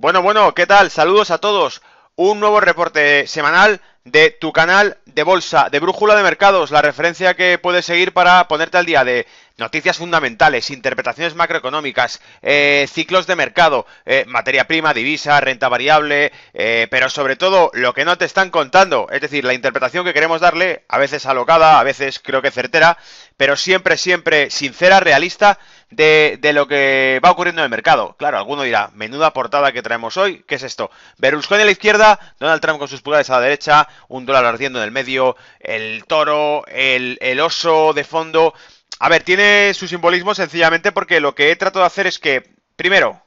Bueno, bueno, ¿qué tal? Saludos a todos. Un nuevo reporte semanal de tu canal de bolsa, de brújula de mercados, la referencia que puedes seguir para ponerte al día de Noticias fundamentales, interpretaciones macroeconómicas, eh, ciclos de mercado, eh, materia prima, divisa, renta variable, eh, pero sobre todo lo que no te están contando, es decir, la interpretación que queremos darle, a veces alocada, a veces creo que certera, pero siempre, siempre sincera, realista, de, lo que va ocurriendo en el mercado. Claro, alguno dirá, menuda portada que traemos hoy, ¿qué es esto? Berlusconi a la izquierda, Donald Trump con sus pulgares a la derecha, un dólar ardiendo en el medio, el toro, el oso de fondo. A ver, tiene su simbolismo sencillamente porque lo que he tratado de hacer es que, primero,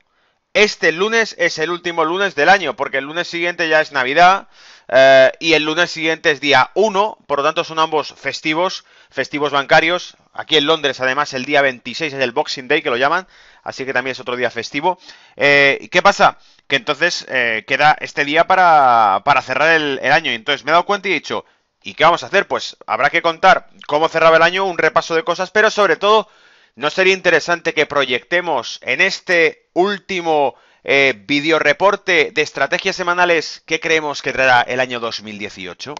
este lunes es el último lunes del año, porque el lunes siguiente ya es Navidad eh, y el lunes siguiente es día 1, por lo tanto son ambos festivos, festivos bancarios. Aquí en Londres además el día 26 es el Boxing Day que lo llaman, así que también es otro día festivo. Eh, ¿Y ¿Qué pasa? Que entonces eh, queda este día para, para cerrar el, el año. Y entonces me he dado cuenta y he dicho, ¿Y qué vamos a hacer? Pues habrá que contar cómo cerraba el año, un repaso de cosas, pero sobre todo, ¿no sería interesante que proyectemos en este último eh, video reporte de estrategias semanales qué creemos que traerá el año 2018?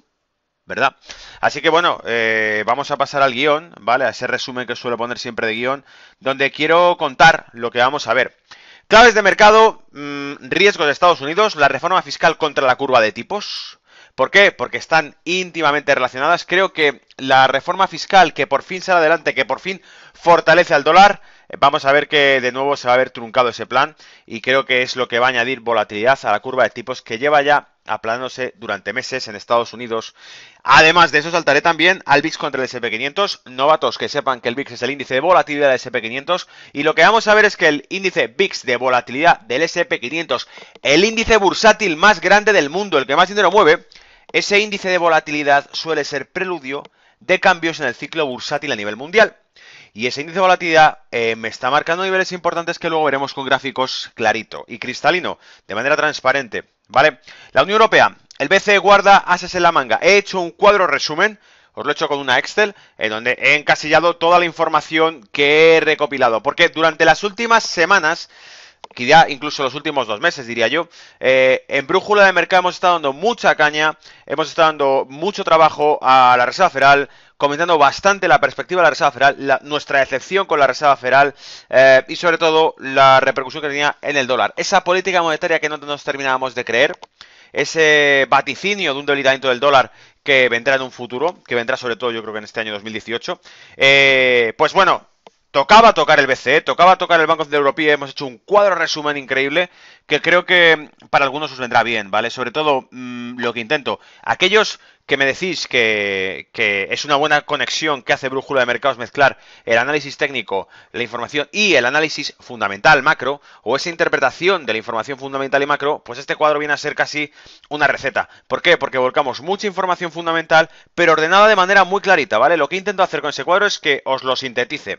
¿Verdad? Así que bueno, eh, vamos a pasar al guión, ¿vale? A ese resumen que suelo poner siempre de guión, donde quiero contar lo que vamos a ver. Claves de mercado, mm, riesgos de Estados Unidos, la reforma fiscal contra la curva de tipos, ¿Por qué? Porque están íntimamente relacionadas. Creo que la reforma fiscal que por fin sale adelante, que por fin fortalece al dólar, eh, vamos a ver que de nuevo se va a ver truncado ese plan y creo que es lo que va a añadir volatilidad a la curva de tipos que lleva ya aplanándose durante meses en Estados Unidos. Además de eso saltaré también al VIX contra el SP500. Novatos que sepan que el VIX es el índice de volatilidad del SP500 y lo que vamos a ver es que el índice VIX de volatilidad del SP500, el índice bursátil más grande del mundo, el que más dinero mueve, ese índice de volatilidad suele ser preludio de cambios en el ciclo bursátil a nivel mundial. Y ese índice de volatilidad eh, me está marcando niveles importantes que luego veremos con gráficos clarito y cristalino, de manera transparente. ¿Vale? La Unión Europea, el BCE guarda ases en la manga. He hecho un cuadro resumen. Os lo he hecho con una Excel en donde he encasillado toda la información que he recopilado. Porque durante las últimas semanas que incluso los últimos dos meses, diría yo. Eh, en Brújula de Mercado hemos estado dando mucha caña, hemos estado dando mucho trabajo a la Reserva Federal, comentando bastante la perspectiva de la Reserva Federal, nuestra decepción con la Reserva Federal eh, y sobre todo la repercusión que tenía en el dólar. Esa política monetaria que no nos terminábamos de creer, ese vaticinio de un debilitamiento del dólar que vendrá en un futuro, que vendrá sobre todo yo creo que en este año 2018. Eh, pues bueno, Tocaba tocar el BCE, tocaba tocar el Banco de Europa. hemos hecho un cuadro resumen increíble que creo que para algunos os vendrá bien, ¿vale? Sobre todo mm, lo que intento. Aquellos que me decís que, que, es una buena conexión que hace Brújula de Mercados mezclar el análisis técnico, la información y el análisis fundamental macro, o esa interpretación de la información fundamental y macro, pues este cuadro viene a ser casi una receta. ¿Por qué? Porque volcamos mucha información fundamental, pero ordenada de manera muy clarita, ¿vale? Lo que intento hacer con ese cuadro es que os lo sintetice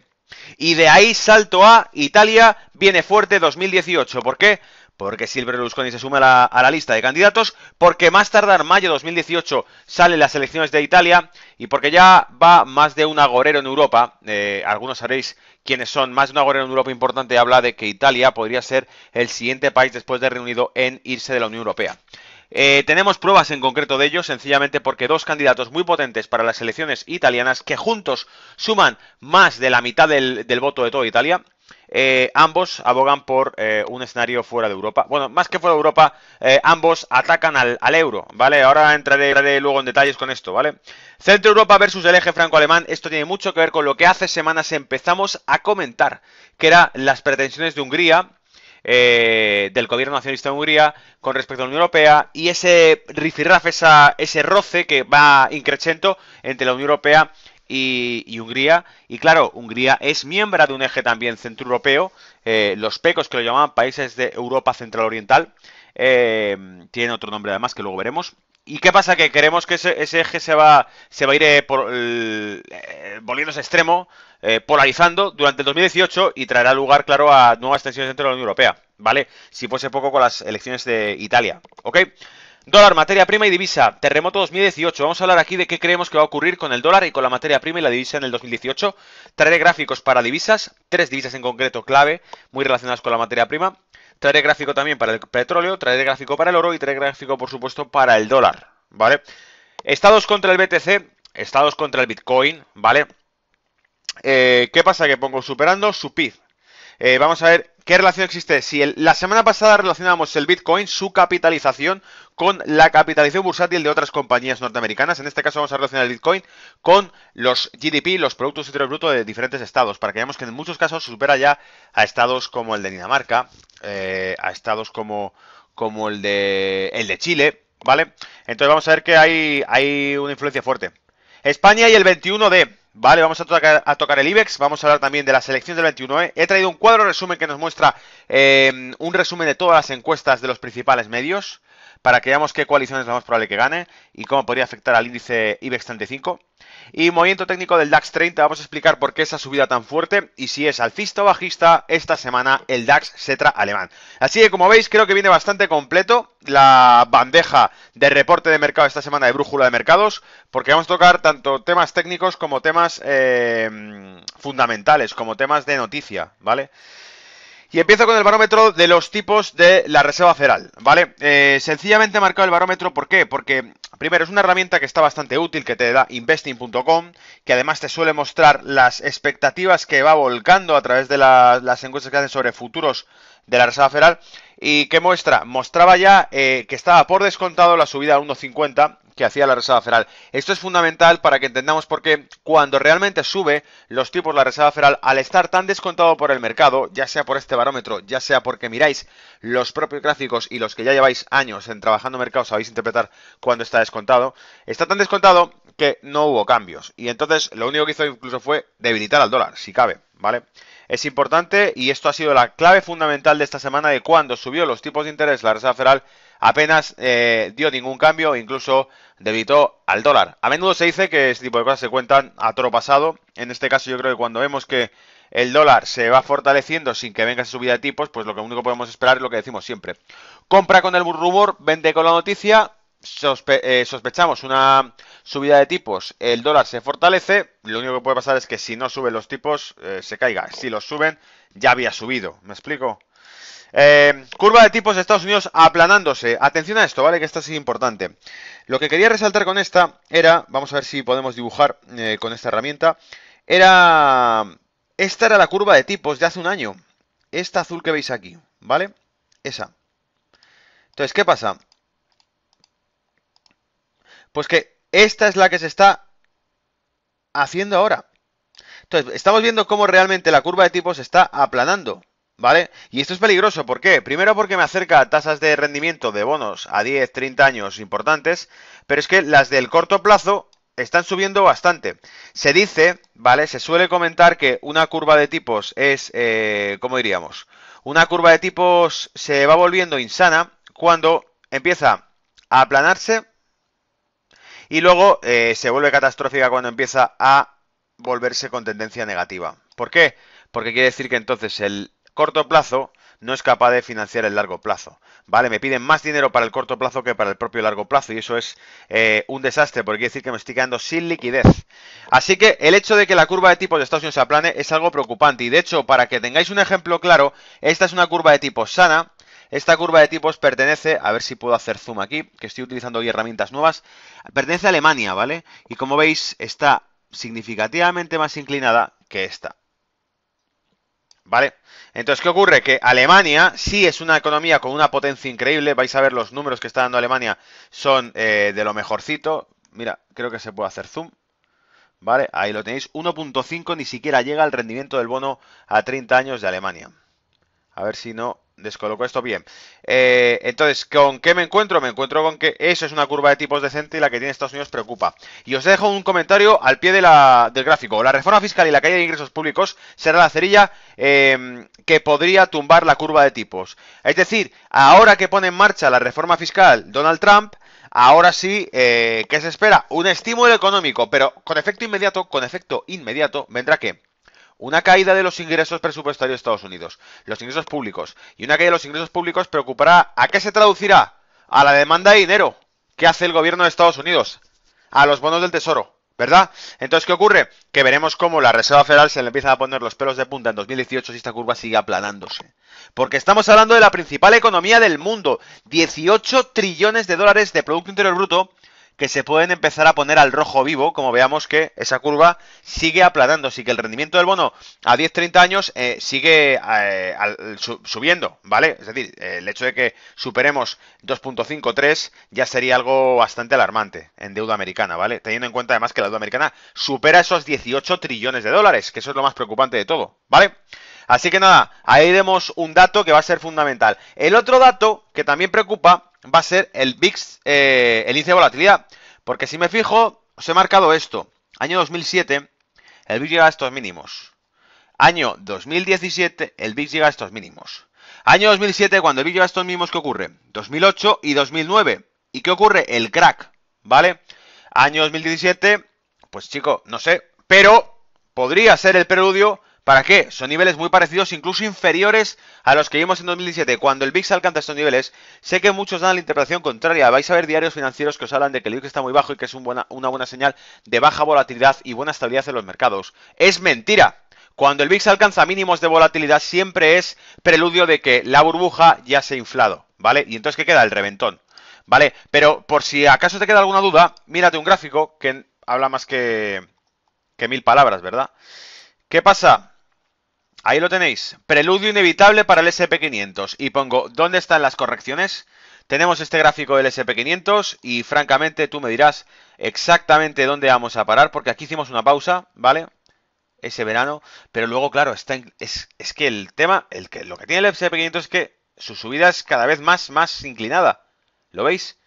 y de ahí salto a Italia viene fuerte 2018. ¿Por qué? Porque Silver Berlusconi se suma a la, lista de candidatos, porque más tardar mayo de 2018 salen las elecciones de Italia y porque ya va más de un agorero en Europa. Eh, algunos sabréis quiénes son. Más de un agorero en Europa importante habla de que Italia podría ser el siguiente país después de reunido en irse de la Unión Europea. Eh, tenemos pruebas en concreto de ello, sencillamente porque dos candidatos muy potentes para las elecciones italianas, que juntos suman más de la mitad del, voto de toda Italia, eh, ambos abogan por eh, un escenario fuera de Europa. Bueno, más que fuera de Europa, ambos atacan al, euro, ¿vale? Ahora entraré, luego en detalles con esto, ¿vale? Centro Europa versus el eje franco-alemán. Esto tiene mucho que ver con lo que hace semanas empezamos a comentar, que eran las pretensiones de Hungría eh, del gobierno nacionalista de Hungría con respecto a la Unión Europea y ese rifirraf, ese roce que va increchento entre la Unión Europea y, Hungría. Y claro, Hungría es miembro de un eje también centroeuropeo, eh, los pecos que lo llamaban países de Europa Central Oriental, eh, tiene otro nombre además que luego veremos. ¿Y qué pasa? Que queremos que ese, eje se va, se va a ir eh, por, eh, volviéndose extremo, eh, polarizando durante el 2018 y traerá lugar, claro, a nuevas tensiones dentro de la Unión Europea, ¿vale? Si fuese poco con las elecciones de Italia, ¿ok? Dólar, materia prima y divisa. Terremoto 2018. Vamos a hablar aquí de qué creemos que va a ocurrir con el dólar y con la materia prima y la divisa en el 2018. Traeré gráficos para divisas, tres divisas en concreto clave, muy relacionadas con la materia prima traeré gráfico también para el petróleo, traeré gráfico para el oro y traeré gráfico, por supuesto, para el dólar, ¿vale? Estados contra el BTC, estados contra el Bitcoin, ¿vale? Eh, ¿Qué pasa? Que pongo superando su PIB, eh, vamos a ver qué relación existe. Si la semana pasada relacionábamos el Bitcoin, su capitalización, con la capitalización bursátil de otras compañías norteamericanas, en este caso vamos a relacionar el Bitcoin con los GDP, los Productos Interiores Brutos de diferentes estados, para que veamos que en muchos casos supera ya a estados como el de Dinamarca, eh, a estados como, el, de, el de Chile, ¿vale? Entonces vamos a ver que hay, hay una influencia fuerte. España y el 21 de... Vale, vamos a tocar, el IBEX, vamos a hablar también de la selección del 21. ¿eh? He traído un cuadro resumen que nos muestra eh, un resumen de todas las encuestas de los principales medios para que veamos qué coalición es la más probable que gane y cómo podría afectar al índice IBEX 35. Y movimiento técnico del DAX 30, vamos a explicar por qué esa subida tan fuerte y si es alcista o bajista esta semana el DAX Setra alemán. Así que como veis creo que viene bastante completo la bandeja de reporte de mercado esta semana de brújula de mercados porque vamos a tocar tanto temas técnicos como temas eh, fundamentales, como temas de noticia, ¿vale? Y empiezo con el barómetro de los tipos de la Reserva Federal, ¿vale? Eh, sencillamente he marcado el barómetro, ¿por qué? Porque, primero, es una herramienta que está bastante útil, que te da investing.com, que además te suele mostrar las expectativas que va volcando a través de las encuestas que hacen sobre futuros de la Reserva Federal. ¿Y que muestra? Mostraba ya eh, que estaba por descontado la subida a 1.50 que hacía la Reserva Federal. Esto es fundamental para que entendamos por qué cuando realmente sube los tipos la Reserva Federal, al estar tan descontado por el mercado, ya sea por este barómetro, ya sea porque miráis los propios gráficos y los que ya lleváis años en trabajando mercado sabéis interpretar cuando está descontado, está tan descontado que no hubo cambios. Y entonces lo único que hizo incluso fue debilitar al dólar, si cabe, ¿vale? Es importante y esto ha sido la clave fundamental de esta semana de cuando subió los tipos de interés la Reserva Federal apenas eh, dio ningún cambio, incluso debitó al dólar. A menudo se dice que este tipo de cosas se cuentan a toro pasado. En este caso yo creo que cuando vemos que el dólar se va fortaleciendo sin que venga esa subida de tipos, pues lo que único que podemos esperar es lo que decimos siempre. Compra con el rumor, vende con la noticia, eh, sospechamos una subida de tipos, el dólar se fortalece, lo único que puede pasar es que si no suben los tipos, eh, se caiga. Si los suben, ya había subido. ¿Me explico? Eh, curva de tipos de Estados Unidos aplanándose. Atención a esto, ¿vale? Que esto es importante. Lo que quería resaltar con esta era, vamos a ver si podemos dibujar eh, con esta herramienta, era... Esta era la curva de tipos de hace un año. Esta azul que veis aquí, ¿vale? Esa. Entonces, ¿qué pasa? Pues que esta es la que se está haciendo ahora. Entonces, estamos viendo cómo realmente la curva de tipos se está aplanando. ¿Vale? Y esto es peligroso, ¿por qué? Primero porque me acerca a tasas de rendimiento de bonos a 10, 30 años importantes, pero es que las del corto plazo están subiendo bastante. Se dice, ¿vale? Se suele comentar que una curva de tipos es, eh, ¿cómo diríamos? Una curva de tipos se va volviendo insana cuando empieza a aplanarse y luego eh, se vuelve catastrófica cuando empieza a volverse con tendencia negativa. ¿Por qué? Porque quiere decir que entonces el corto plazo no es capaz de financiar el largo plazo. ¿Vale? Me piden más dinero para el corto plazo que para el propio largo plazo y eso es eh, un desastre porque quiere decir que me estoy quedando sin liquidez. Así que el hecho de que la curva de tipos de Estados Unidos se aplane es algo preocupante y de hecho, para que tengáis un ejemplo claro, esta es una curva de tipos sana. Esta curva de tipos pertenece, a ver si puedo hacer zoom aquí, que estoy utilizando hoy herramientas nuevas, pertenece a Alemania, ¿vale? Y como veis, está significativamente más inclinada que esta. ¿Vale? Entonces, ¿qué ocurre? Que Alemania sí es una economía con una potencia increíble. Vais a ver los números que está dando Alemania son eh, de lo mejorcito. Mira, creo que se puede hacer zoom. ¿Vale? Ahí lo tenéis. 1.5 ni siquiera llega al rendimiento del bono a 30 años de Alemania. A ver si no Descoloco esto bien. Eh, entonces, ¿con qué me encuentro? Me encuentro con que eso es una curva de tipos decente y la que tiene Estados Unidos preocupa. Y os dejo un comentario al pie del gráfico. La reforma fiscal y la caída de ingresos públicos será la cerilla em, que podría tumbar la curva de tipos. Es decir, ahora que pone en marcha la reforma fiscal Donald Trump, Ahora sí, eh, ¿qué se espera? Un estímulo económico, pero con efecto inmediato, con efecto inmediato, vendrá que una caída de los ingresos presupuestarios de Estados Unidos, los ingresos públicos, y una caída de los ingresos públicos preocupará. ¿A qué se traducirá? A la demanda de dinero. que hace el gobierno de Estados Unidos? A los bonos del Tesoro. ¿Verdad? Entonces, ¿qué ocurre? Que veremos cómo la Reserva Federal se le empieza a poner los pelos de punta en 2018 si esta curva sigue aplanándose. Porque estamos hablando de la principal economía del mundo. 18 trillones de dólares de Producto Interior Bruto que se pueden empezar a poner al rojo vivo, como veamos que esa curva sigue aplanando, así que el rendimiento del bono a 10-30 años eh, sigue eh, subiendo, ¿vale? Es decir, el hecho de que superemos 2.53 ya sería algo bastante alarmante en deuda americana, ¿vale? Teniendo en cuenta además que la deuda americana supera esos 18 trillones de dólares, que eso es lo más preocupante de todo, ¿vale? Así que nada, ahí demos un dato que va a ser fundamental. El otro dato que también preocupa va a ser el VIX, eh, el índice de volatilidad. Porque si me fijo, os he marcado esto. Año 2007, el VIX llega a estos mínimos. Año 2017, el VIX llega a estos mínimos. Año 2007, cuando el VIX llega a estos mínimos, ¿qué ocurre? 2008 y 2009. ¿Y qué ocurre? El crack, ¿vale? Año 2017, pues chico, no sé, pero podría ser el preludio ¿Para qué? Son niveles muy parecidos, incluso inferiores a los que vimos en 2017. Cuando el VIX alcanza estos niveles, sé que muchos dan la interpretación contraria. Vais a ver diarios financieros que os hablan de que el VIX está muy bajo y que es una buena señal de baja volatilidad y buena estabilidad en los mercados. Es mentira. Cuando el VIX alcanza mínimos de volatilidad, siempre es preludio de que la burbuja ya se ha inflado, ¿vale? Y entonces, ¿qué queda? El reventón, ¿vale? Pero por si acaso te queda alguna duda, mírate un gráfico que habla más que, que mil palabras, ¿verdad? ¿Qué pasa? Ahí lo tenéis. Preludio inevitable para el SP500. Y pongo, ¿dónde están las correcciones? Tenemos este gráfico del SP500 y francamente tú me dirás exactamente dónde vamos a parar porque aquí hicimos una pausa, ¿vale? Ese verano, pero luego, claro, está es, es, que el tema, el que, lo que tiene el SP500 es que su subida es cada vez más, más inclinada. ¿Lo veis?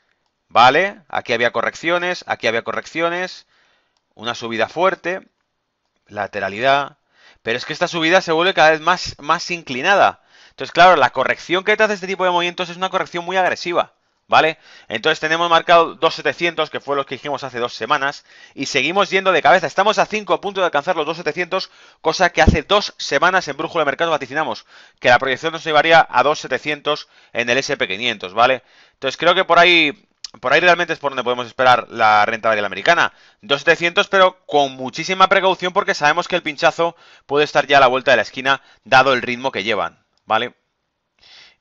Vale, aquí había correcciones, aquí había correcciones, una subida fuerte, lateralidad, pero es que esta subida se vuelve cada vez más, más inclinada. Entonces, claro, la corrección que te hace este tipo de movimientos es una corrección muy agresiva. ¿Vale? Entonces tenemos marcado 2700, que fue lo que dijimos hace dos semanas, y seguimos yendo de cabeza. Estamos a 5 punto de alcanzar los 2700, cosa que hace dos semanas en Brújula de Mercado vaticinamos, que la proyección nos llevaría a 2700 en el SP500, ¿vale? Entonces creo que por ahí por ahí realmente es por donde podemos esperar la renta variable americana. 2.700, pero con muchísima precaución porque sabemos que el pinchazo puede estar ya a la vuelta de la esquina, dado el ritmo que llevan, ¿vale?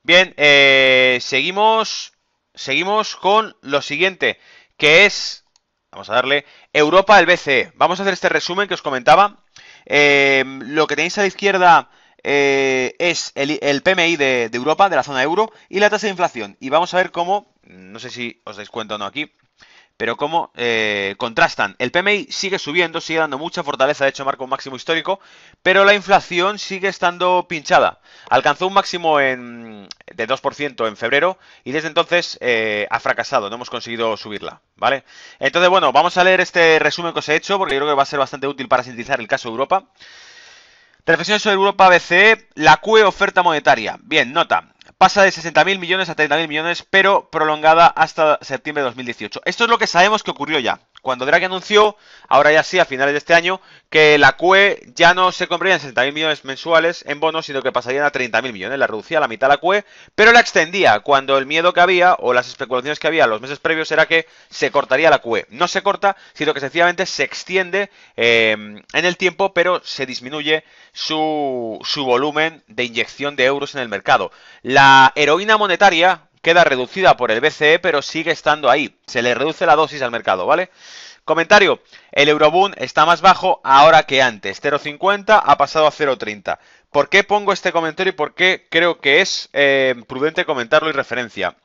Bien, eh, seguimos, seguimos con lo siguiente, que es, vamos a darle, Europa el BCE. Vamos a hacer este resumen que os comentaba. Eh, lo que tenéis a la izquierda... Eh, es el, PMI de, de Europa, de la zona euro, y la tasa de inflación. Y vamos a ver cómo no sé si os dais cuenta o no aquí, pero cómo eh, contrastan. El PMI sigue subiendo, sigue dando mucha fortaleza, de hecho marca un máximo histórico, pero la inflación sigue estando pinchada. Alcanzó un máximo en, de 2% en febrero y desde entonces eh, ha fracasado, no hemos conseguido subirla, ¿vale? Entonces, bueno, vamos a leer este resumen que os he hecho porque yo creo que va a ser bastante útil para sintetizar el caso de Europa. Reflexiones sobre Europa BCE, la QE oferta monetaria. Bien, nota pasa de 60.000 millones a 30.000 millones, pero prolongada hasta septiembre de 2018. Esto es lo que sabemos que ocurrió ya cuando Draghi anunció, ahora ya sí, a finales de este año, que la CUE ya no se compraría en 60.000 millones mensuales en bonos, sino que pasarían a 30.000 millones, la reducía a la mitad la CUE, pero la extendía cuando el miedo que había o las especulaciones que había los meses previos era que se cortaría la CUE. No se corta, sino que sencillamente se extiende em, en el tiempo, pero se disminuye su, su volumen de inyección de euros en el mercado. La heroína monetaria, queda reducida por el BCE, pero sigue estando ahí. Se le reduce la dosis al mercado, ¿vale? Comentario, el Eurobund está más bajo ahora que antes, 0,50 ha pasado a 0,30. ¿Por qué pongo este comentario y por qué creo que es eh, prudente comentarlo y referencia?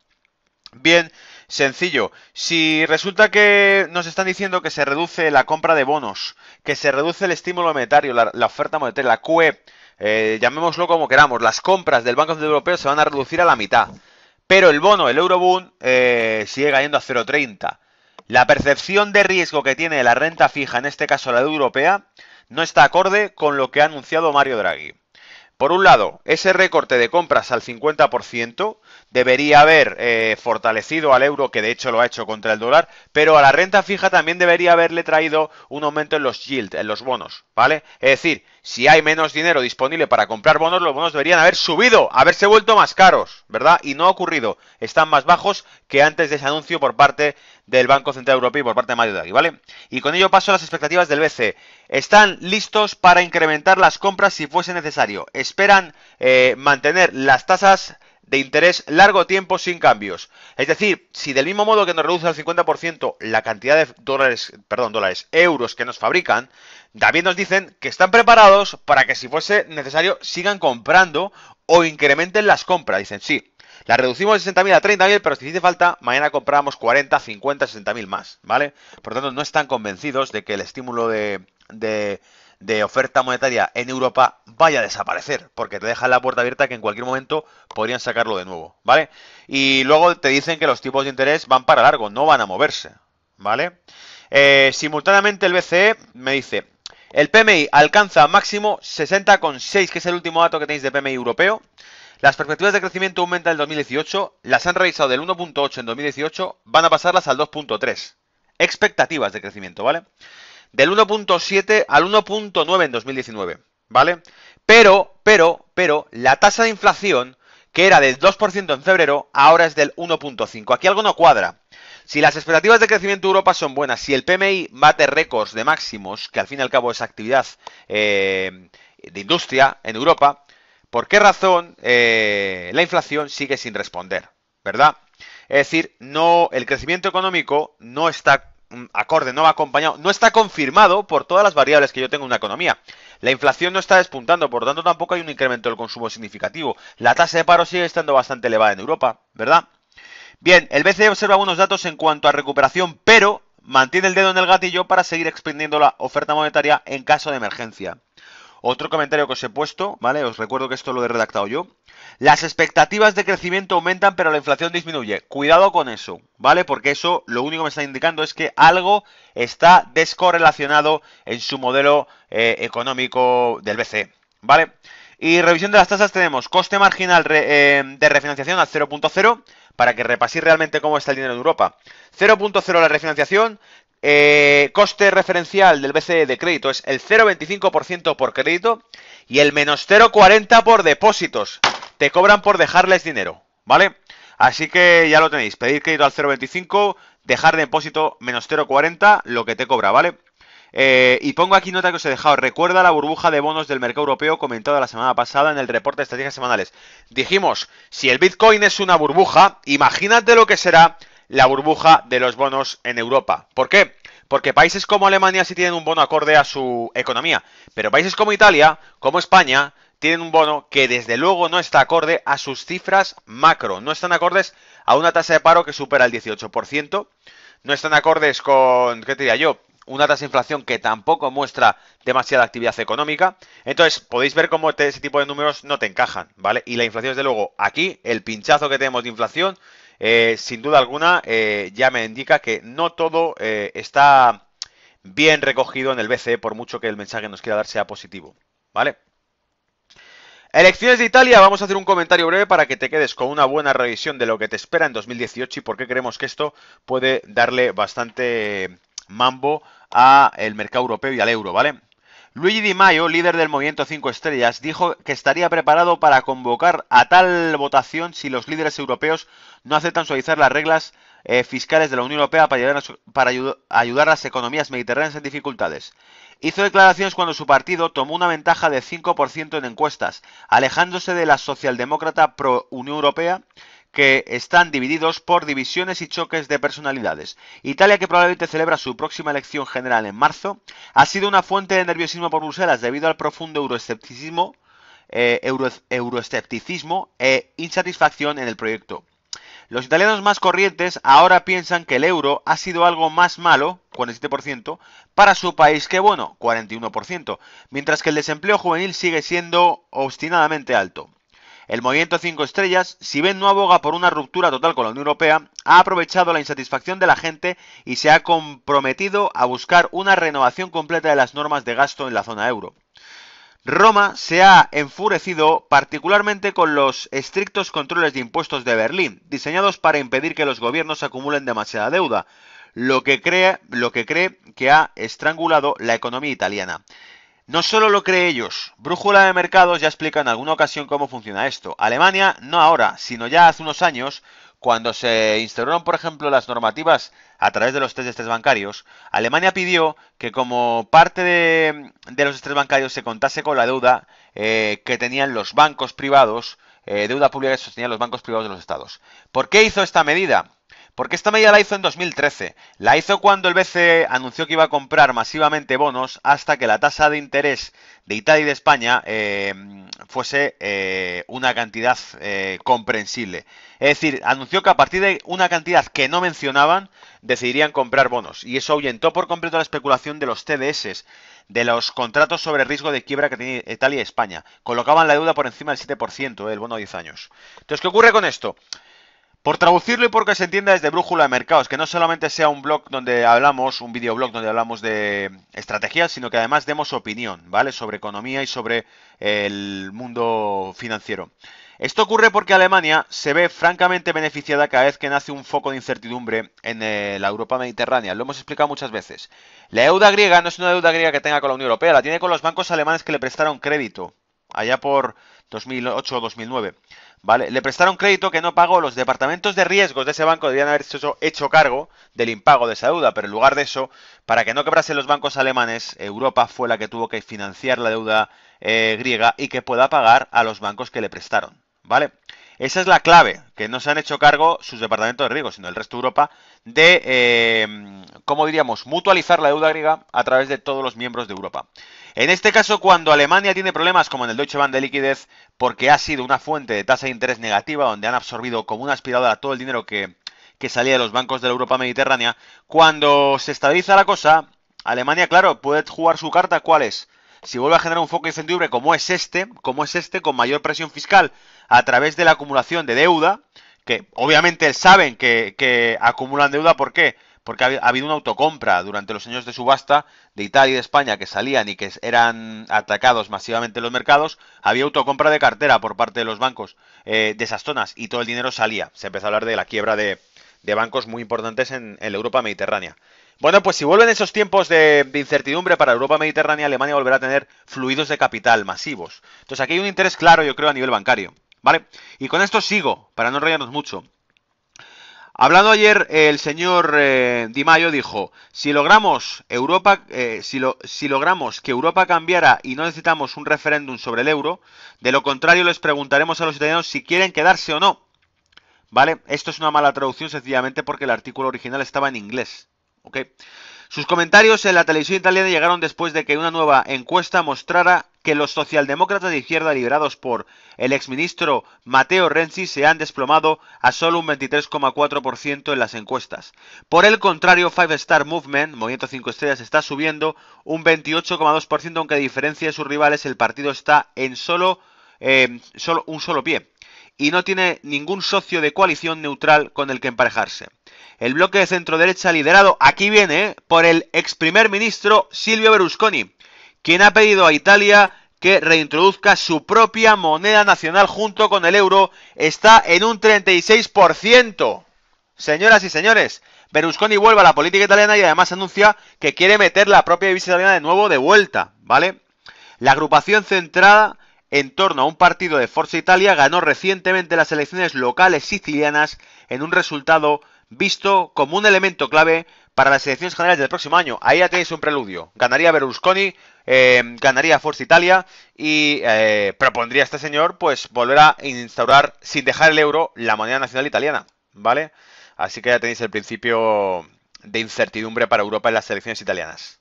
Bien, sencillo, si resulta que nos están diciendo que se reduce la compra de bonos, que se reduce el estímulo monetario, la, oferta monetaria, la QE, eh, llamémoslo como queramos, las compras del Banco Central Europeo se van a reducir a la mitad. Pero el bono, el Eurobund, eh, sigue cayendo a 0,30. La percepción de riesgo que tiene la renta fija, en este caso la deuda europea, no está acorde con lo que ha anunciado Mario Draghi. Por un lado, ese recorte de compras al 50% debería haber eh, fortalecido al euro, que de hecho lo ha hecho contra el dólar, pero a la renta fija también debería haberle traído un aumento en los yields en los bonos, ¿vale? Es decir, si hay menos dinero disponible para comprar bonos, los bonos deberían haber subido, haberse vuelto más caros, ¿verdad? Y no ha ocurrido, están más bajos que antes de ese anuncio por parte del Banco Central Europeo y por parte de Mario Draghi, ¿vale? Y con ello paso a las expectativas del BCE. Están listos para incrementar las compras si fuese necesario. Esperan eh, mantener las tasas de interés largo tiempo sin cambios. Es decir, si del mismo modo que nos reduce al 50% la cantidad de dólares, perdón, dólares, euros que nos fabrican, también nos dicen que están preparados para que si fuese necesario sigan comprando o incrementen las compras. Dicen, sí, la reducimos de 60.000 a 30.000, pero si dice falta, mañana compramos 40, 50, 60.000 más, ¿vale? Por lo tanto, no están convencidos de que el estímulo de, oferta monetaria en Europa vaya a desaparecer, porque te dejan la puerta abierta que en cualquier momento podrían sacarlo de nuevo, ¿vale? Y luego te dicen que los tipos de interés van para largo, no van a moverse, ¿vale? Eh, simultáneamente el BCE me dice, el PMI alcanza máximo 60,6, que es el último dato que tenéis de PMI europeo. Las perspectivas de crecimiento aumentan en 2018, las han revisado del 1.8 en 2018, van a pasarlas al 2.3. Expectativas de crecimiento, ¿vale? Del 1.7 al 1.9 en 2019, ¿vale? Pero, pero, pero, la tasa de inflación, que era del 2% en febrero, ahora es del 1.5. Aquí algo no cuadra. Si las expectativas de crecimiento de Europa son buenas, si el PMI bate récords de máximos, que al fin y al cabo es actividad eh, de industria en Europa, ¿Por qué razón eh, la inflación sigue sin responder? ¿Verdad? Es decir, no, el crecimiento económico no está mm, acorde, no va acompañado, no está confirmado por todas las variables que yo tengo en una economía. La inflación no está despuntando, por lo tanto tampoco hay un incremento del consumo significativo. La tasa de paro sigue estando bastante elevada en Europa, ¿verdad? Bien, el BCE observa algunos datos en cuanto a recuperación, pero mantiene el dedo en el gatillo para seguir expandiendo la oferta monetaria en caso de emergencia. Otro comentario que os he puesto, ¿vale? Os recuerdo que esto lo he redactado yo. Las expectativas de crecimiento aumentan, pero la inflación disminuye. Cuidado con eso, ¿vale? Porque eso lo único que me está indicando es que algo está descorrelacionado en su modelo eh, económico del BCE, ¿vale? Y revisión de las tasas tenemos coste marginal eh, de refinanciación al 0.0 para que repaséis realmente cómo está el dinero en Europa. 0.0 la refinanciación, eh, coste referencial del BCE de crédito es el 0,25% por crédito y el menos 0,40 por depósitos. Te cobran por dejarles dinero, ¿vale? Así que ya lo tenéis, pedir crédito al 0,25, dejar depósito menos 0,40, lo que te cobra, ¿vale? Eh, y pongo aquí nota que os he dejado. Recuerda la burbuja de bonos del mercado europeo comentada la semana pasada en el reporte de estrategias semanales. Dijimos, si el Bitcoin es una burbuja, imagínate lo que será la burbuja de los bonos en Europa. ¿Por qué? Porque países como Alemania sí tienen un bono acorde a su economía, pero países como Italia, como España, tienen un bono que desde luego no está acorde a sus cifras macro, no están acordes a una tasa de paro que supera el 18%, no están acordes con, ¿qué te diría yo? Una tasa de inflación que tampoco muestra demasiada actividad económica. Entonces, podéis ver cómo ese tipo de números no te encajan, ¿vale? Y la inflación, desde luego, aquí, el pinchazo que tenemos de inflación eh, sin duda alguna eh, ya me indica que no todo eh, está bien recogido en el BCE, por mucho que el mensaje nos quiera dar sea positivo. ¿Vale? Elecciones de Italia, vamos a hacer un comentario breve para que te quedes con una buena revisión de lo que te espera en 2018 y por qué creemos que esto puede darle bastante mambo al mercado europeo y al euro, ¿vale? Luigi Di Maio, líder del movimiento 5 estrellas, dijo que estaría preparado para convocar a tal votación si los líderes europeos no aceptan suavizar las reglas eh, fiscales de la Unión Europea para, ayudar a, ayudar a las economías mediterráneas en dificultades. Hizo declaraciones cuando su partido tomó una ventaja de 5% en encuestas, alejándose de la socialdemócrata pro-Unión Europea que están divididos por divisiones y choques de personalidades. Italia, que probablemente celebra su próxima elección general en marzo, ha sido una fuente de nerviosismo por Bruselas debido al profundo euroescepticismo, eh, e insatisfacción en el proyecto. Los italianos más corrientes ahora piensan que el euro ha sido algo más malo, 47%, para su país que bueno, 41%, mientras que el desempleo juvenil sigue siendo obstinadamente alto. El movimiento 5 estrellas, si bien no aboga por una ruptura total con la Unión Europea, ha aprovechado la insatisfacción de la gente y se ha comprometido a buscar una renovación completa de las normas de gasto en la zona euro. Roma se ha enfurecido particularmente con los estrictos controles de impuestos de Berlín, diseñados para impedir que los gobiernos acumulen demasiada deuda, lo que cree, lo que, cree que ha estrangulado la economía italiana. No solo lo cree ellos, Brújula de Mercados ya explica en alguna ocasión cómo funciona esto. Alemania, no ahora, sino ya hace unos años, cuando se instauraron, por ejemplo, las normativas a través de los test de estrés bancarios, Alemania pidió que como parte de, los estrés bancarios se contase con la deuda eh, que tenían los bancos privados, eh, deuda pública que sostenían los bancos privados de los estados. ¿Por qué hizo esta medida? Porque esta medida la hizo en 2013. La hizo cuando el BCE anunció que iba a comprar masivamente bonos hasta que la tasa de interés de Italia y de España eh, fuese eh, una cantidad eh, comprensible. Es decir, anunció que a partir de una cantidad que no mencionaban, decidirían comprar bonos. Y eso ahuyentó por completo la especulación de los TDS, de los contratos sobre riesgo de quiebra que tenía Italia y España. Colocaban la deuda por encima del 7%, el bono de 10 años. Entonces, ¿qué ocurre con esto? Por traducirlo y porque se entienda desde Brújula de Mercados, que no solamente sea un blog donde hablamos, un videoblog donde hablamos de estrategias, sino que además demos opinión, ¿vale? Sobre economía y sobre el mundo financiero. Esto ocurre porque Alemania se ve francamente beneficiada cada vez que nace un foco de incertidumbre en eh, la Europa mediterránea. Lo hemos explicado muchas veces. La deuda griega no es una deuda griega que tenga con la Unión Europea, la tiene con los bancos alemanes que le prestaron crédito. Allá por 2008-2009. o ¿vale? Le prestaron crédito que no pagó. Los departamentos de riesgos de ese banco debían haberse hecho, cargo del impago de esa deuda, pero en lugar de eso, para que no quebrasen los bancos alemanes, Europa fue la que tuvo que financiar la deuda eh, griega y que pueda pagar a los bancos que le prestaron. ¿Vale? Esa es la clave, que no se han hecho cargo sus departamentos de riesgos, sino el resto de Europa, de, eh, ¿cómo diríamos?, mutualizar la deuda griega a través de todos los miembros de Europa. En este caso, cuando Alemania tiene problemas como en el Deutsche Bank de liquidez, porque ha sido una fuente de tasa de interés negativa, donde han absorbido como una aspiradora todo el dinero que, salía de los bancos de la Europa Mediterránea, cuando se estabiliza la cosa, Alemania, claro, puede jugar su carta, ¿cuál es? Si vuelve a generar un foco incertidumbre como es este, como es este, con mayor presión fiscal a través de la acumulación de deuda, que obviamente saben que, que acumulan deuda, ¿por qué? porque ha habido una autocompra durante los años de subasta de Italia y de España que salían y que eran atacados masivamente los mercados, había autocompra de cartera por parte de los bancos eh, de esas zonas y todo el dinero salía. Se empezó a hablar de la quiebra de, bancos muy importantes en, la Europa mediterránea. Bueno, pues si vuelven esos tiempos de, incertidumbre para Europa mediterránea, Alemania volverá a tener fluidos de capital masivos. Entonces aquí hay un interés claro, yo creo, a nivel bancario. ¿Vale? Y con esto sigo, para no enrollarnos mucho. Hablando ayer, el señor eh, Di Maio dijo, si logramos, Europa, eh, si, logramos que Europa cambiara y no necesitamos un referéndum sobre el euro, de lo contrario les preguntaremos a los italianos si quieren quedarse o no. ¿Vale? Esto es una mala traducción sencillamente porque el artículo original estaba en inglés. Sus comentarios en la televisión italiana llegaron después de que una nueva encuesta mostrara que los socialdemócratas de izquierda liderados por el exministro Mateo Renzi se han desplomado a solo un 23,4% en las encuestas. Por el contrario, Five Star Movement, Movimiento 5 Estrellas, está subiendo un 28,2%, aunque a diferencia de sus rivales el partido está en solo, eh, un solo pie y no tiene ningún socio de coalición neutral con el que emparejarse. El bloque de centro derecha liderado, aquí viene, por el ex ministro Silvio Berlusconi, quien ha pedido a Italia que reintroduzca su propia moneda nacional junto con el euro, está en un 36%. Señoras y señores, Berlusconi vuelve a la política italiana y además anuncia que quiere meter la propia divisa italiana de nuevo de vuelta, ¿vale? La agrupación centrada en torno a un partido de Forza Italia ganó recientemente las elecciones locales sicilianas en un resultado visto como un elemento clave para las elecciones generales del próximo año. Ahí ya tenéis un preludio. Ganaría Berlusconi eh, ganaría Forza Italia y eh, propondría este señor pues volver a instaurar sin dejar el euro la moneda nacional italiana, ¿vale? Así que ya tenéis el principio de incertidumbre para Europa en las elecciones italianas.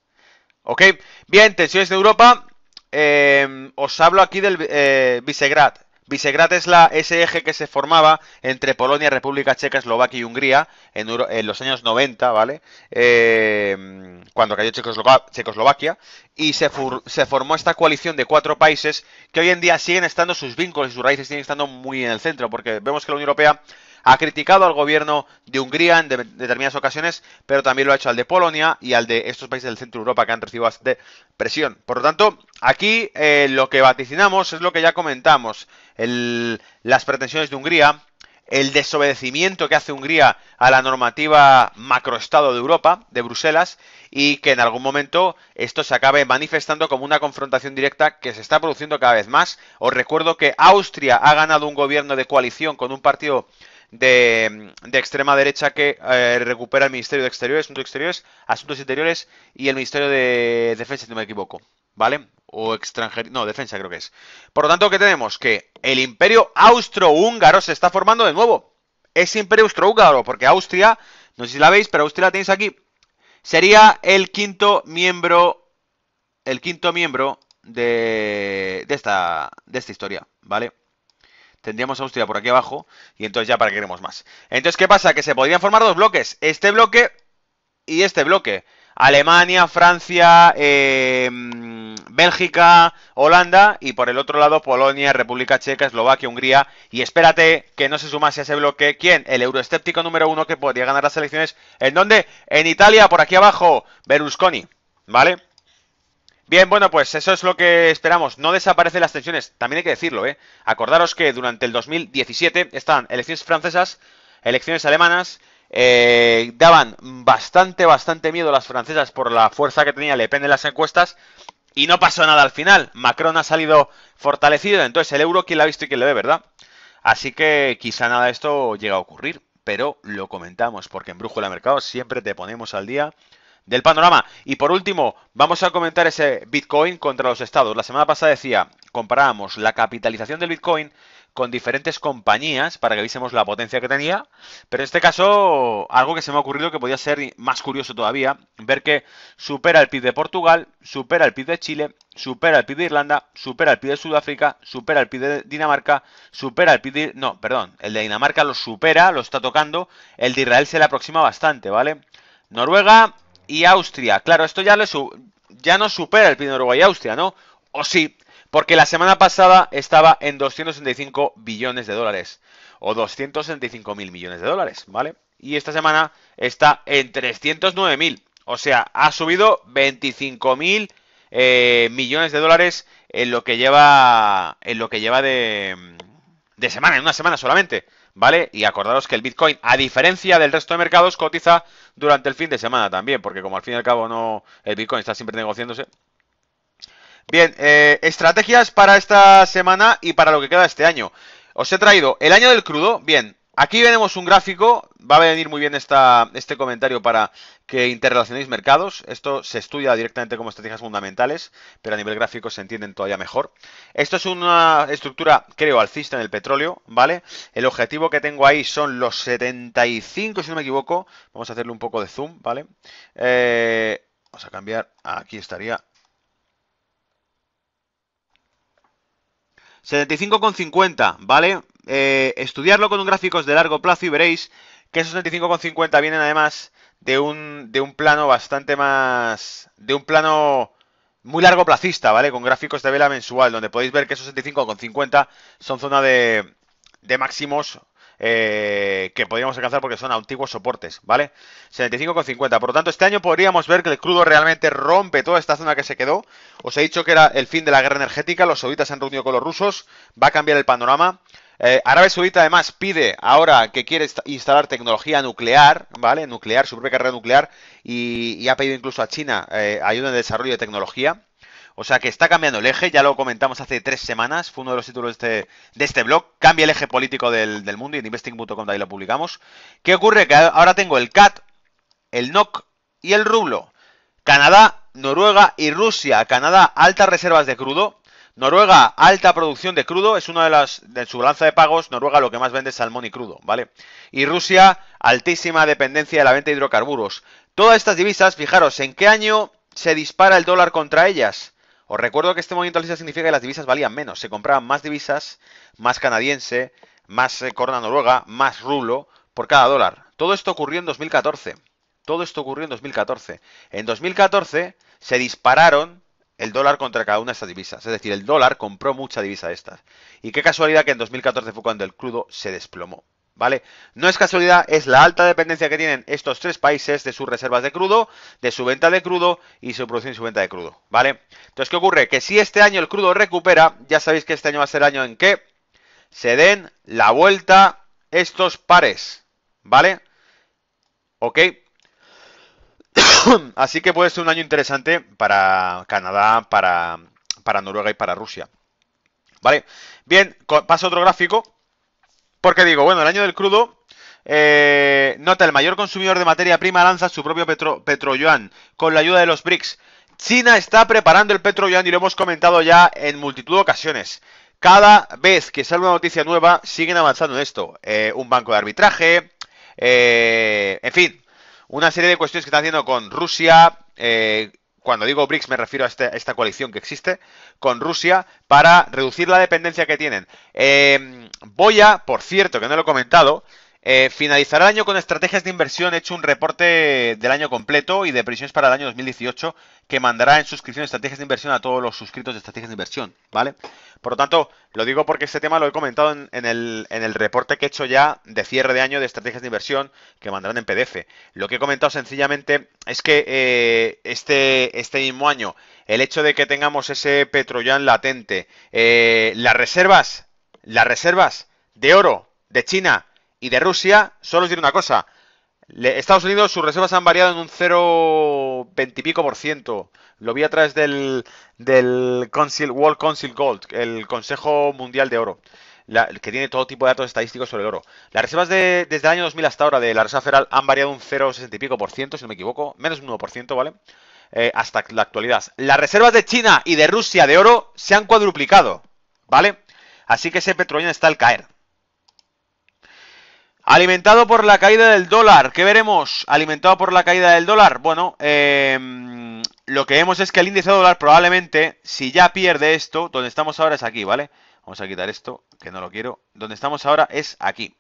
¿Ok? Bien, tensiones de Europa. Eh, os hablo aquí del Visegrad. Visegrad es, la, ese eje que se formaba entre Polonia, República Checa, Eslovaquia y Hungría en, los años 90, ¿vale? Eh, cuando cayó Checoslovaquia, y se, se, formó esta coalición de cuatro países que hoy en día siguen estando sus vínculos y sus raíces siguen estando muy en el centro, porque vemos que la Unión Europea ha criticado al gobierno de Hungría en determinadas ocasiones, pero también lo ha hecho al de Polonia y al de estos países del centro de Europa que han recibido bastante presión. Por lo tanto, aquí eh, lo que vaticinamos es lo que ya comentamos, las pretensiones de Hungría, el desobedecimiento que hace Hungría a la normativa macroestado de Europa, de Bruselas, y que en algún momento esto se acabe manifestando como una confrontación directa que se está produciendo cada vez más. Os recuerdo que Austria ha ganado un gobierno de coalición con un partido de, extrema derecha que eh, recupera el Ministerio de Exteriores, Asuntos Exteriores, Asuntos Interiores y el Ministerio de Defensa, si no me equivoco. ¿Vale? O extranjería. No, defensa creo que es. Por lo tanto, ¿qué tenemos? Que el imperio austrohúngaro se está formando de nuevo. Es imperio austrohúngaro, porque Austria, no sé si la veis, pero Austria la tenéis aquí. Sería el quinto miembro. El quinto miembro de, de, esta, de esta historia, ¿vale? tendríamos Austria por aquí abajo y entonces ya para qué queremos más. Entonces, ¿qué pasa? Que se podrían formar dos bloques, este bloque y este bloque. Alemania, Francia, em, Bélgica, Holanda y por el otro lado Polonia, República Checa, Eslovaquia, Hungría. Y espérate que no se sumase a ese bloque quién, el euroescéptico número uno que podría ganar las elecciones. ¿En dónde? En Italia, por aquí abajo, Berlusconi. ¿Vale? Bien, bueno, pues eso es lo que esperamos. No desaparecen las tensiones, también hay que decirlo, ¿eh? Acordaros que durante el 2017 estaban elecciones francesas, elecciones alemanas, eh, daban bastante, bastante miedo las francesas por la fuerza que tenía Le Pen en las encuestas y no pasó nada al final. Macron ha salido fortalecido, entonces el euro, ¿quién lo ha visto y quién le ve, verdad? Así que quizá nada de esto llega a ocurrir, pero lo comentamos porque en Brujo Brújula Mercado siempre te ponemos al día del panorama. Y por último, vamos a comentar ese Bitcoin contra los estados. La semana pasada decía, comparábamos la capitalización del Bitcoin con diferentes compañías para que viésemos la potencia que tenía. Pero en este caso, algo que se me ha ocurrido que podía ser más curioso todavía, ver que supera el PIB de Portugal, supera el PIB de Chile, supera el PIB de Irlanda, supera el PIB de Sudáfrica, supera el PIB de Dinamarca, supera el PIB No, perdón, el de Dinamarca lo supera, lo está tocando, el de Israel se le aproxima bastante, ¿vale? Noruega y Austria. Claro, esto ya, le ya no supera el pino de Uruguay y Austria, ¿no? O sí, porque la semana pasada estaba en 265 billones de dólares o 265 mil millones de dólares, ¿vale? Y esta semana está en 309 mil, o sea, ha subido 25 mil eh, millones de dólares en lo que lleva en lo que lleva de, de semana, en una semana solamente. ¿vale? Y acordaros que el Bitcoin, a diferencia del resto de mercados, cotiza durante el fin de semana también, porque como al fin y al cabo no el Bitcoin está siempre negociándose. Bien, eh, estrategias para esta semana y para lo que queda este año. Os he traído el año del crudo, bien, Aquí tenemos un gráfico, va a venir muy bien este comentario para que interrelacionéis mercados. Esto se estudia directamente como estrategias fundamentales, pero a nivel gráfico se entienden todavía mejor. Esto es una estructura, creo, alcista en el petróleo, ¿vale? El objetivo que tengo ahí son los 75, si no me equivoco. Vamos a hacerle un poco de zoom, ¿vale? Eh, vamos a cambiar, aquí estaría 75,50, ¿vale? Eh, estudiarlo con un gráficos de largo plazo y veréis que esos 75,50 vienen además de un, de un plano bastante más... de un plano muy largo placista, ¿vale? Con gráficos de vela mensual, donde podéis ver que esos 75,50 son zona de, de máximos eh, que podríamos alcanzar porque son antiguos soportes, ¿vale? 75,50. Por lo tanto, este año podríamos ver que el crudo realmente rompe toda esta zona que se quedó. Os he dicho que era el fin de la guerra energética, los sauditas se han reunido con los rusos, va a cambiar el panorama. Eh, Arabia Saudita además pide ahora que quiere instalar tecnología nuclear, ¿vale? Nuclear, su propia carrera nuclear, y, ha pedido incluso a China eh, ayuda en desarrollo de tecnología. O sea que está cambiando el eje, ya lo comentamos hace tres semanas, fue uno de los títulos de este, blog, cambia el eje político del, mundo y en investing.com ahí lo publicamos. ¿Qué ocurre? Que ahora tengo el CAT, el NOC y el rublo. Canadá, Noruega y Rusia. Canadá, altas reservas de crudo. Noruega, alta producción de crudo, es una de las de su balanza de pagos, Noruega lo que más vende es salmón y crudo, ¿vale? Y Rusia, altísima dependencia de la venta de hidrocarburos. Todas estas divisas, fijaros, ¿en qué año se dispara el dólar contra ellas? Os recuerdo que este movimiento alcista significa que las divisas valían menos. Se compraban más divisas, más canadiense, más eh, corona noruega, más rulo, por cada dólar. Todo esto ocurrió en 2014. Todo esto ocurrió en 2014. En 2014 se dispararon el dólar contra cada una de estas divisas. Es decir, el dólar compró mucha divisa de estas. Y qué casualidad que en 2014 fue cuando el crudo se desplomó. ¿Vale? No es casualidad, es la alta dependencia que tienen estos tres países de sus reservas de crudo, de su venta de crudo y su producción y su venta de crudo, ¿vale? Entonces, ¿qué ocurre? Que si este año el crudo recupera, ya sabéis que este año va a ser año en que se den la vuelta estos pares, ¿vale? ¿Ok? Así que puede ser un año interesante para Canadá, para, para Noruega y para Rusia. ¿Vale? Bien, paso a otro gráfico porque digo, bueno, el año del crudo, eh, nota, el mayor consumidor de materia prima lanza su propio petro, petroyuan con la ayuda de los BRICS. China está preparando el petroyuan y lo hemos comentado ya en multitud de ocasiones. Cada vez que sale una noticia nueva, siguen avanzando en esto. Eh, un banco de arbitraje, eh, en fin, una serie de cuestiones que están haciendo con Rusia, eh, cuando digo BRICS me refiero a, este, esta coalición que existe con Rusia para reducir la dependencia que tienen. Voy eh, a... por cierto, que no lo he comentado, eh, finalizará el año con estrategias de inversión. He hecho un reporte del año completo y de previsiones para el año 2018 que mandará en suscripción estrategias de inversión a todos los suscritos de estrategias de inversión, ¿vale? Por lo tanto, lo digo porque este tema lo he comentado en, el, reporte que he hecho ya de cierre de año de estrategias de inversión que mandarán en PDF. Lo que he comentado sencillamente es que eh, este, este mismo año, el hecho de que tengamos ese Petroyan latente, eh, las reservas, las reservas de oro de China y de Rusia, solo os diré una cosa. Estados Unidos, sus reservas han variado en un 0,20 y pico por ciento. Lo vi a través del, del World Council Gold, el Consejo Mundial de Oro, que tiene todo tipo de datos estadísticos sobre el oro. Las reservas desde el año 2000 hasta ahora de la Reserva Federal han variado un 0,60 y pico por ciento, si no me equivoco, menos un 1 por ciento, ¿vale? Eh, hasta la actualidad. Las reservas de China y de Rusia de oro se han cuadruplicado, ¿vale? Así que ese petróleo está al caer. Alimentado por la caída del dólar, ¿qué veremos? Alimentado por la caída del dólar, bueno, em, lo que vemos es que el índice de dólar probablemente, si ya pierde esto, donde estamos ahora es aquí, ¿vale? Vamos a quitar esto, que no lo quiero. Donde estamos ahora es aquí.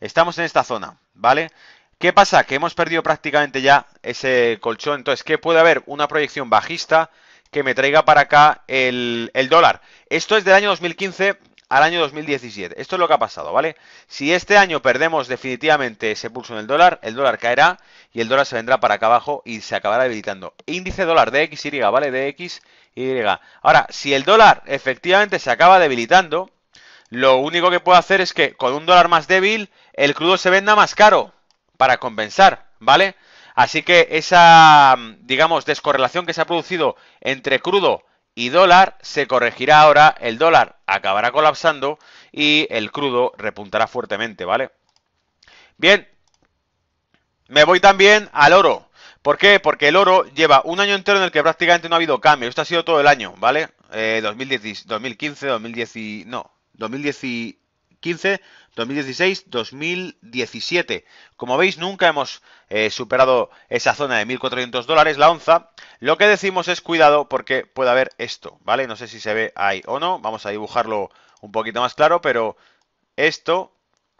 Estamos en esta zona, ¿vale? ¿Qué pasa? Que hemos perdido prácticamente ya ese colchón. Entonces, ¿qué puede haber? Una proyección bajista que me traiga para acá el, el dólar. Esto es del año 2015 al año 2017. Esto es lo que ha pasado, ¿vale? Si este año perdemos definitivamente ese pulso en el dólar, el dólar caerá y el dólar se vendrá para acá abajo y se acabará debilitando. Índice dólar de XY, ¿vale? De XY. Ahora, si el dólar efectivamente se acaba debilitando, lo único que puedo hacer es que con un dólar más débil, el crudo se venda más caro para compensar, ¿vale? Así que esa, digamos, descorrelación que se ha producido entre crudo y dólar se corregirá ahora, el dólar acabará colapsando y el crudo repuntará fuertemente, ¿vale? Bien, me voy también al oro. ¿Por qué? Porque el oro lleva un año entero en el que prácticamente no ha habido cambio. Esto ha sido todo el año, ¿vale? 2010, 2015, 2010, no, 2010, 2015, 2016, 2017. Como veis, nunca hemos eh, superado esa zona de 1.400 dólares la onza. Lo que decimos es cuidado porque puede haber esto, ¿vale? No sé si se ve ahí o no. Vamos a dibujarlo un poquito más claro, pero esto,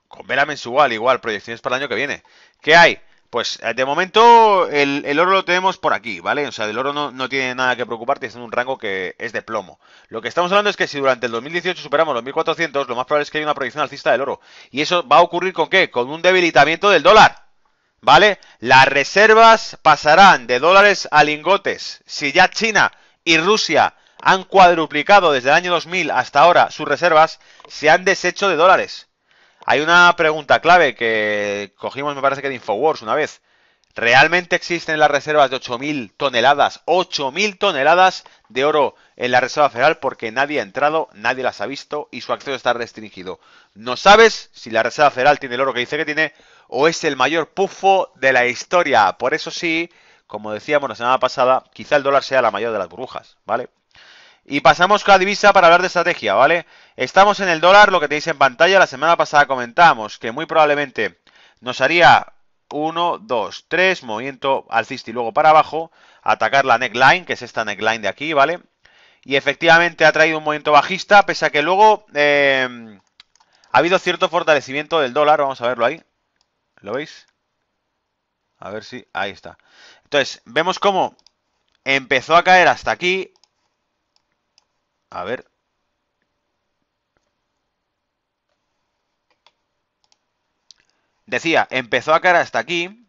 con vela mensual, igual, proyecciones para el año que viene. ¿Qué hay? Pues eh, de momento el, oro lo tenemos por aquí, ¿vale? O sea, del oro no, tiene nada que preocuparte, es un rango que es de plomo. Lo que estamos hablando es que si durante el 2018 superamos los 1400, lo más probable es que haya una proyección alcista del oro. ¿Y eso va a ocurrir con qué? Con un debilitamiento del dólar, ¿vale? Las reservas pasarán de dólares a lingotes. Si ya China y Rusia han cuadruplicado desde el año 2000 hasta ahora sus reservas, se han deshecho de dólares. Hay una pregunta clave que cogimos, me parece que de Infowars una vez. ¿Realmente existen las reservas de 8.000 toneladas, 8.000 toneladas de oro en la Reserva Federal? Porque nadie ha entrado, nadie las ha visto y su acceso está restringido. No sabes si la Reserva Federal tiene el oro que dice que tiene o es el mayor pufo de la historia. Por eso sí, como decíamos la semana pasada, quizá el dólar sea la mayor de las burbujas, ¿vale? Y pasamos con la divisa para hablar de estrategia, ¿vale? Estamos en el dólar, lo que tenéis en pantalla. La semana pasada comentamos que muy probablemente nos haría 1, 2, 3, movimiento alcista y luego para abajo, atacar la neckline, que es esta neckline de aquí, ¿vale? Y efectivamente ha traído un movimiento bajista, pese a que luego eh, ha habido cierto fortalecimiento del dólar. Vamos a verlo ahí. ¿Lo veis? A ver si... Ahí está. Entonces, vemos cómo empezó a caer hasta aquí a ver. Decía, empezó a caer hasta aquí.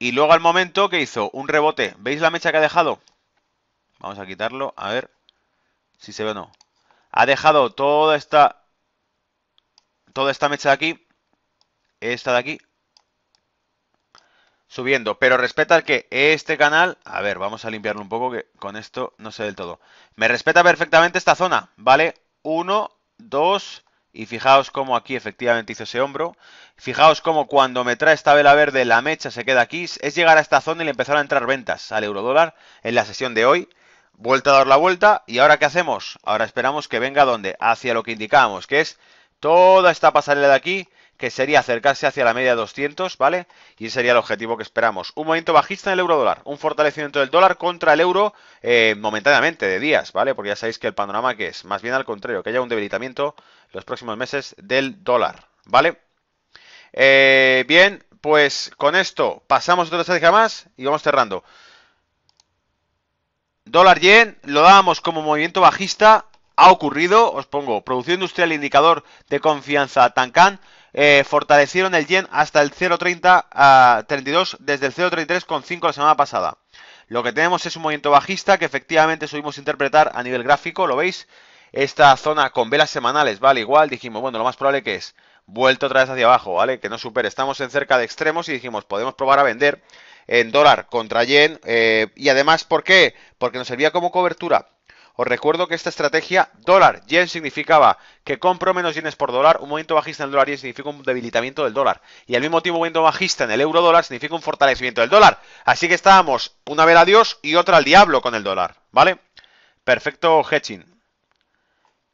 Y luego al momento que hizo un rebote. ¿Veis la mecha que ha dejado? Vamos a quitarlo, a ver si se ve o no. Ha dejado toda esta toda esta mecha de aquí, esta de aquí, subiendo. Pero respeta que este canal... A ver, vamos a limpiarlo un poco que con esto no sé del todo. Me respeta perfectamente esta zona, ¿vale? 1, 2... Y fijaos cómo aquí efectivamente hizo ese hombro. Fijaos cómo cuando me trae esta vela verde la mecha se queda aquí. Es llegar a esta zona y le empezaron a entrar ventas al eurodólar en la sesión de hoy. Vuelta a dar la vuelta. ¿Y ahora qué hacemos? Ahora esperamos que venga donde? Hacia lo que indicábamos, que es toda esta pasarela de aquí que sería acercarse hacia la media 200, ¿vale? Y ese sería el objetivo que esperamos. Un movimiento bajista en el euro dólar, un fortalecimiento del dólar contra el euro eh, momentáneamente de días, ¿vale? Porque ya sabéis que el panorama que es, más bien al contrario, que haya un debilitamiento los próximos meses del dólar, ¿vale? Eh, bien, pues con esto pasamos otra estrategia más y vamos cerrando. Dólar yen lo dábamos como movimiento bajista, ha ocurrido, os pongo, producción industrial indicador de confianza Tancan eh, fortalecieron el yen hasta el 0,30 a 32 desde el 0,33,5 la semana pasada. Lo que tenemos es un movimiento bajista que efectivamente subimos a interpretar a nivel gráfico, ¿lo veis? Esta zona con velas semanales, ¿vale? Igual dijimos, bueno, lo más probable que es vuelto otra vez hacia abajo, ¿vale? Que no supere. Estamos en cerca de extremos y dijimos, podemos probar a vender en dólar contra yen. Eh, y además, ¿por qué? Porque nos servía como cobertura. Os recuerdo que esta estrategia dólar yen significaba que compro menos yenes por dólar, un movimiento bajista en el dólar yen significa un debilitamiento del dólar y al mismo tiempo un movimiento bajista en el euro dólar significa un fortalecimiento del dólar. Así que estábamos una vez a Dios y otra al diablo con el dólar, ¿vale? Perfecto hedging.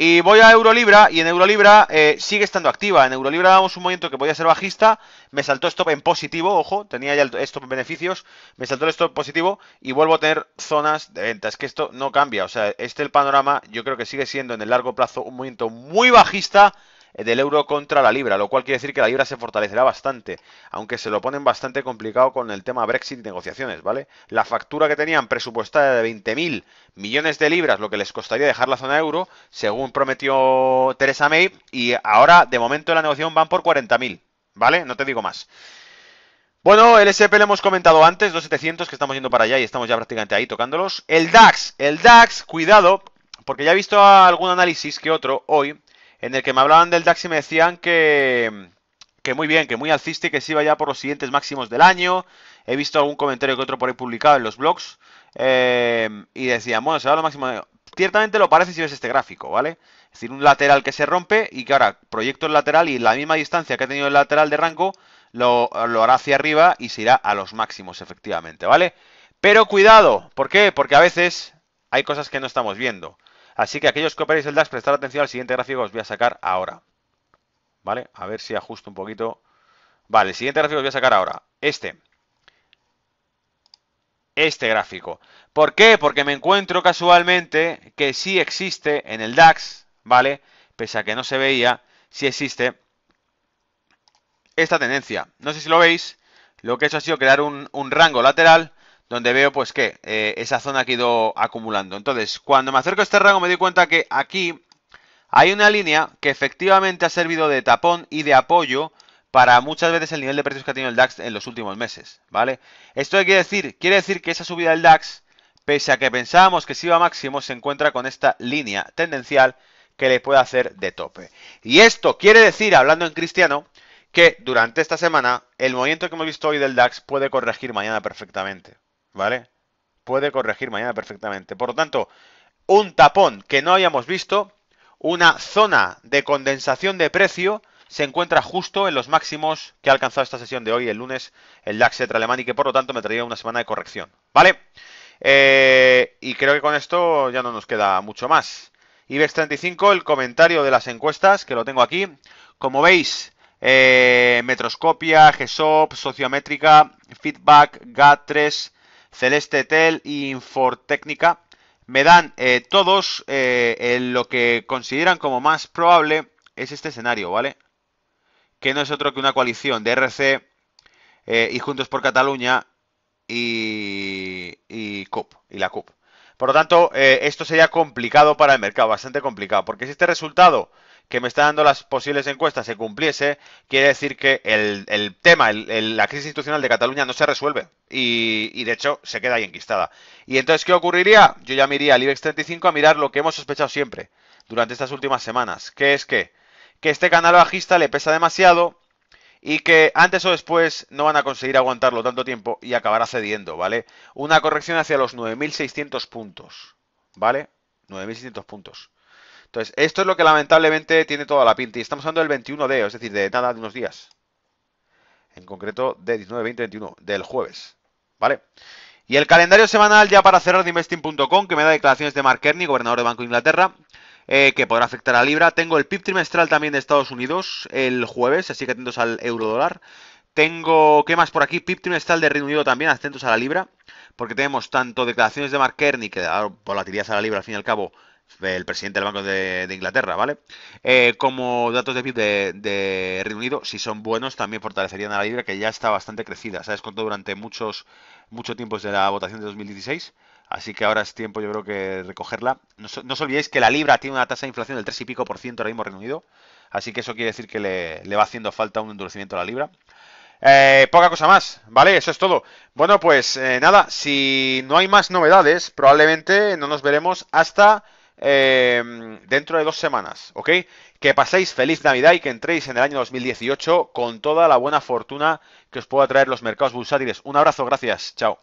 Y voy a Eurolibra y en Eurolibra eh, sigue estando activa. En Eurolibra damos un momento que podía ser bajista, me saltó stop en positivo, ojo, tenía ya el stop en beneficios, me saltó el stop positivo y vuelvo a tener zonas de ventas, que esto no cambia. O sea, este el panorama yo creo que sigue siendo en el largo plazo un momento muy bajista eh, del euro contra la libra, lo cual quiere decir que la libra se fortalecerá bastante, aunque se lo ponen bastante complicado con el tema Brexit y negociaciones, ¿vale? La factura que tenían presupuestada de 20.000 millones de libras, lo que les costaría dejar la zona euro, según prometió Theresa May, y ahora de momento la negociación van por 40.000, ¿vale? No te digo más. Bueno, el SP lo hemos comentado antes, 2700 que estamos yendo para allá y estamos ya prácticamente ahí tocándolos. El DAX, el DAX, cuidado, porque ya he visto algún análisis que otro hoy en el que me hablaban del DAX y me decían que, que muy bien, que muy alcista y que se iba ya por los siguientes máximos del año. He visto algún comentario que otro por ahí publicado en los blogs. Eh, y decían, bueno, se va a lo máximo. Ciertamente lo parece si ves este gráfico, ¿vale? Es decir, un lateral que se rompe y que ahora proyecto el lateral y la misma distancia que ha tenido el lateral de rango lo, lo hará hacia arriba y se irá a los máximos, efectivamente, ¿vale? Pero cuidado, ¿por qué? Porque a veces hay cosas que no estamos viendo. Así que aquellos que operéis el DAX, prestar atención al siguiente gráfico que os voy a sacar ahora. ¿Vale? A ver si ajusto un poquito. Vale, el siguiente gráfico que os voy a sacar ahora. Este. Este gráfico. ¿Por qué? Porque me encuentro casualmente que sí existe en el DAX, ¿vale? Pese a que no se veía, sí existe esta tendencia. No sé si lo veis. Lo que he hecho ha sido crear un, un rango lateral donde veo pues que eh, esa zona ha ido acumulando. Entonces, cuando me acerco a este rango me doy cuenta que aquí hay una línea que efectivamente ha servido de tapón y de apoyo para muchas veces el nivel de precios que ha tenido el DAX en los últimos meses, ¿vale? Esto quiere decir, quiere decir que esa subida del DAX, pese a que pensábamos que se iba a máximo, se encuentra con esta línea tendencial que le puede hacer de tope. Y esto quiere decir, hablando en cristiano, que durante esta semana el movimiento que hemos visto hoy del DAX puede corregir mañana perfectamente. ¿vale? Puede corregir mañana perfectamente. Por lo tanto, un tapón que no hayamos visto, una zona de condensación de precio se encuentra justo en los máximos que ha alcanzado esta sesión de hoy, el lunes, el DAX entre alemán y que por lo tanto me traía una semana de corrección, ¿vale? Eh, y creo que con esto ya no nos queda mucho más. IBEX 35, el comentario de las encuestas, que lo tengo aquí. Como veis, eh, Metroscopia, GESOP, Sociométrica, Feedback, GAT3, Celeste Tel e Infortécnica me dan eh, todos en eh, lo que consideran como más probable es este escenario, ¿vale? Que no es otro que una coalición de RC eh, y Juntos por Cataluña y, y CUP, y la CUP. Por lo tanto, esto sería complicado para el mercado, bastante complicado, porque si este resultado que me está dando las posibles encuestas se cumpliese, quiere decir que el, tema, la crisis institucional de Cataluña no se resuelve y, de hecho se queda ahí enquistada. ¿Y entonces qué ocurriría? Yo ya me iría al IBEX 35 a mirar lo que hemos sospechado siempre durante estas últimas semanas, que es que, que este canal bajista le pesa demasiado y que antes o después no van a conseguir aguantarlo tanto tiempo y acabará cediendo, ¿vale? Una corrección hacia los 9.600 puntos, ¿vale? 9.600 puntos. Entonces, esto es lo que lamentablemente tiene toda la pinta. Y estamos hablando del 21 de... es decir, de nada, de unos días. En concreto, de 19, 20, 21, del jueves. ¿Vale? Y el calendario semanal ya para cerrar de investing.com, que me da declaraciones de Mark Kearney, gobernador de Banco de Inglaterra, eh, que podrá afectar a Libra. Tengo el PIB trimestral también de Estados Unidos el jueves, así que atentos al euro dólar. Tengo, ¿qué más por aquí? PIB trimestral de Reino Unido también, atentos a la Libra, porque tenemos tanto declaraciones de Mark Kearney, que da volatilidad a la Libra al fin y al cabo, el presidente del Banco de, Inglaterra, ¿vale? Eh, como datos de PIB de, Reino Unido, si son buenos, también fortalecerían a la libra, que ya está bastante crecida. Se ha descontado durante muchos, mucho tiempo desde la votación de 2016, así que ahora es tiempo, yo creo, que recogerla. No, os olvidéis que la libra tiene una tasa de inflación del 3 y pico por ciento ahora mismo Reino Unido, así que eso quiere decir que le, va haciendo falta un endurecimiento a la libra. Eh, poca cosa más, ¿vale? Eso es todo. Bueno, pues eh, nada, si no hay más novedades, probablemente no nos veremos hasta eh, dentro de dos semanas, ¿ok? Que paséis feliz Navidad y que entréis en el año 2018 con toda la buena fortuna que os pueda traer los mercados bursátiles. Un abrazo, gracias, chao.